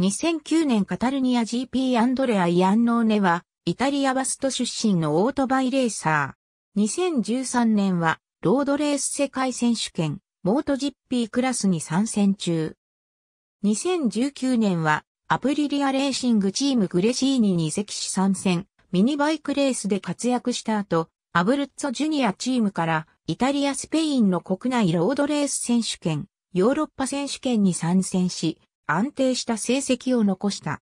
2009年カタルニア GP アンドレア・イアンノーネは、イタリアバスト出身のオートバイレーサー。2013年は、ロードレース世界選手権、モート GP クラスに参戦中。2019年は、アプリリアレーシングチームグレシーニに移籍し参戦、ミニバイクレースで活躍した後、アブルッツォジュニアチームから、イタリア・スペインの国内ロードレース選手権、ヨーロッパ選手権に参戦し、安定した成績を残した。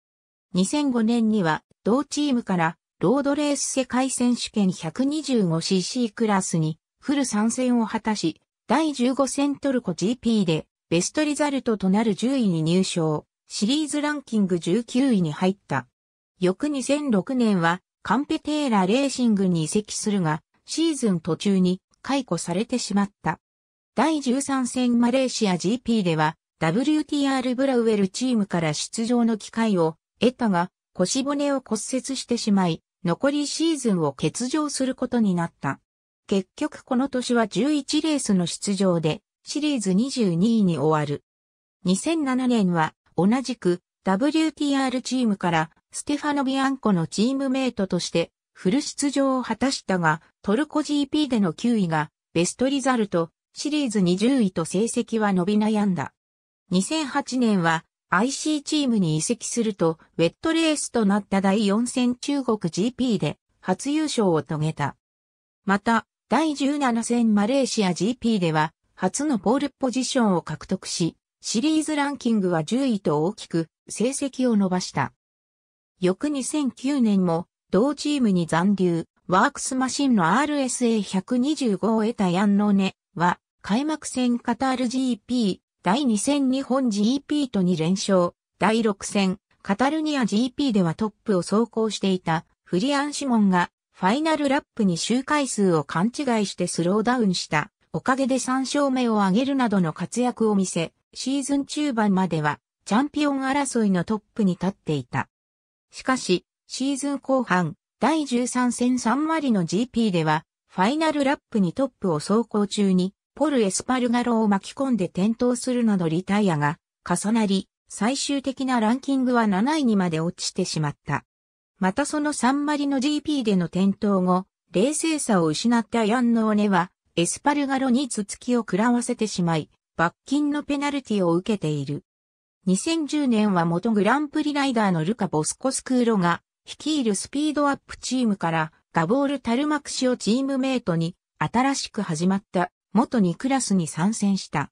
2005年には同チームからロードレース世界選手権 125cc クラスにフル参戦を果たし、第15戦トルコ GP でベストリザルトとなる10位に入賞、シリーズランキング19位に入った。翌2006年はカンペテーラレーシングに移籍するが、シーズン途中に解雇されてしまった。第13戦マレーシア GP では WTR ブラウェルチームから出場の機会を得たが、腰骨を骨折してしまい、残りシーズンを欠場することになった。結局この年は11レースの出場で、シリーズ22位に終わる。2007年は、同じく WTR チームからステファノ・ビアンコのチームメイトとしてフル出場を果たしたが、トルコ GP での9位がベストリザルト、シリーズ20位と成績は伸び悩んだ。2008年は IC チームに移籍すると、ウェットレースとなった第4戦中国 GP で初優勝を遂げた。また、第17戦マレーシア GP では、初のポールポジションを獲得し、シリーズランキングは10位と大きく成績を伸ばした。翌2009年も同チームに残留、ワークスマシンの RSA125 を得たヤンノーネは開幕戦カタール GP 第2戦日本 GP と2連勝、第6戦、カタルニア GP ではトップを走行していたフリアン・シモンがファイナルラップに周回数を勘違いしてスローダウンしたおかげで3勝目を挙げるなどの活躍を見せ、シーズン中盤まではチャンピオン争いのトップに立っていた。しかし、シーズン後半、第13戦3割の GP では、ファイナルラップにトップを走行中に、ポル・エスパルガロを巻き込んで転倒するなどリタイアが重なり、最終的なランキングは7位にまで落ちてしまった。またそのサンマリの GP での転倒後、冷静さを失ったヤンノーネは、エスパルガロに頭突きを食らわせてしまい、罰金のペナルティを受けている。2010年は元グランプリライダーのルカ・ボスコスクーロが、率いるスピードアップチームから、ガボール・タルマクシをチームメイトに、新しく始まった元2クラスに参戦した。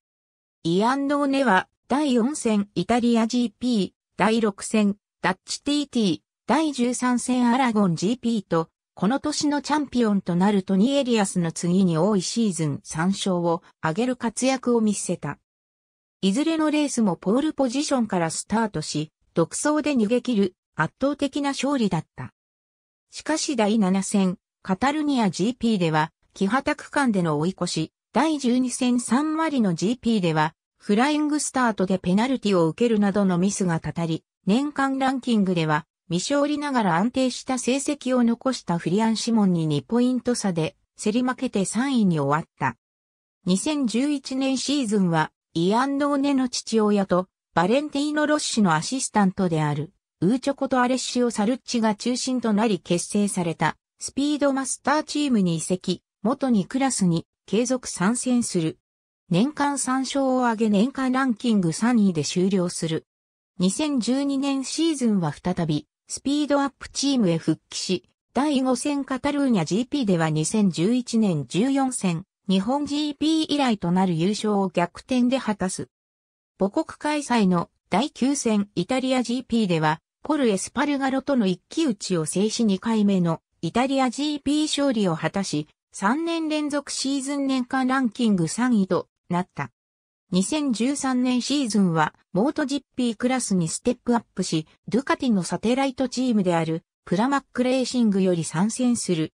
イアンドーネは、第4戦イタリア GP、第6戦ダッチ TT、第13戦アラゴン GP と、この年のチャンピオンとなるトニエリアスの次に多いシーズン3勝を挙げる活躍を見せた。いずれのレースもポールポジションからスタートし、独走で逃げ切る圧倒的な勝利だった。しかし第7戦、カタルニア GP では、木旗区間での追い越し、第12戦3割の GP では、フライングスタートでペナルティを受けるなどのミスがたたり、年間ランキングでは、未勝利ながら安定した成績を残したフリアン・シモンに2ポイント差で、競り負けて3位に終わった。2011年シーズンは、イアン・ドーネの父親と、バレンティーノ・ロッシのアシスタントである、ウーチョコとアレッシオ・サルッチが中心となり結成された、スピードマスターチームに移籍、元にクラスに継続参戦する。年間3勝を挙げ年間ランキング3位で終了する。2012年シーズンは再び、スピードアップチームへ復帰し、第5戦カタルーニャ GP では2011年14戦、日本 GP 以来となる優勝を逆転で果たす。母国開催の第9戦イタリア GP では、ポル・エスパルガロとの一騎打ちを制し2回目のイタリア GP 勝利を果たし、3年連続シーズン年間ランキング3位となった。2013年シーズンは、モート GP クラスにステップアップし、ドゥカティのサテライトチームである、プラマックレーシングより参戦する。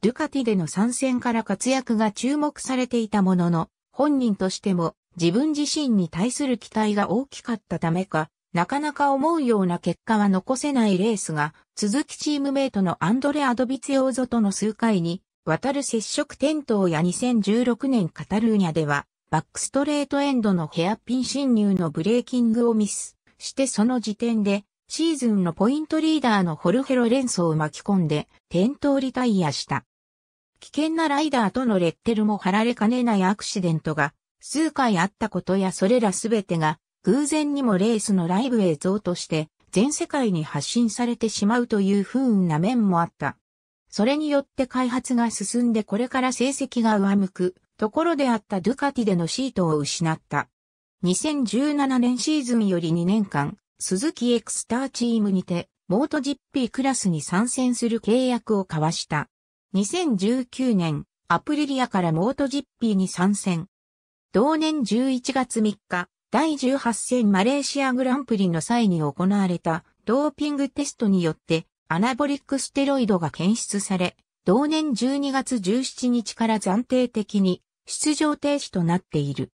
ドゥカティでの参戦から活躍が注目されていたものの、本人としても、自分自身に対する期待が大きかったためか、なかなか思うような結果は残せないレースが、続きチームメイトのアンドレ・アドビツヨーゾとの数回に渡る接触転倒や2016年カタルーニャでは、バックストレートエンドのヘアピン侵入のブレーキングをミスしてその時点で、シーズンのポイントリーダーのホルヘロレンソを巻き込んで、転倒リタイアした。危険なライダーとのレッテルも貼られかねないアクシデントが数回あったことやそれらすべてが偶然にもレースのライブ映像として全世界に発信されてしまうという不運な面もあった。それによって開発が進んでこれから成績が上向くところであったドゥカティでのシートを失った。2017年シーズンより2年間、鈴木エクスターチームにて、モート GP クラスに参戦する契約を交わした。2019年、アプリリアからモート GP に参戦。同年11月3日、第18戦マレーシアグランプリの際に行われたドーピングテストによってアナボリックステロイドが検出され、同年12月17日から暫定的に出場停止となっている。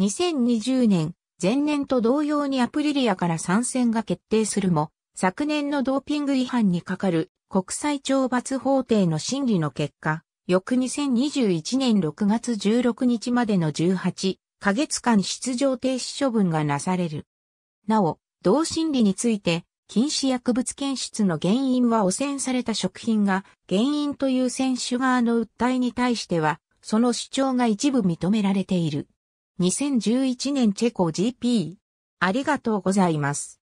2020年、前年と同様にアプリリアから参戦が決定するも、昨年のドーピング違反にかかる国際懲罰法廷の審理の結果、翌2021年6月16日までの18ヶ月間出場停止処分がなされる。なお、同審理について禁止薬物検出の原因は汚染された食品が原因という選手側の訴えに対しては、その主張が一部認められている。2011年チェコ GP。ありがとうございます。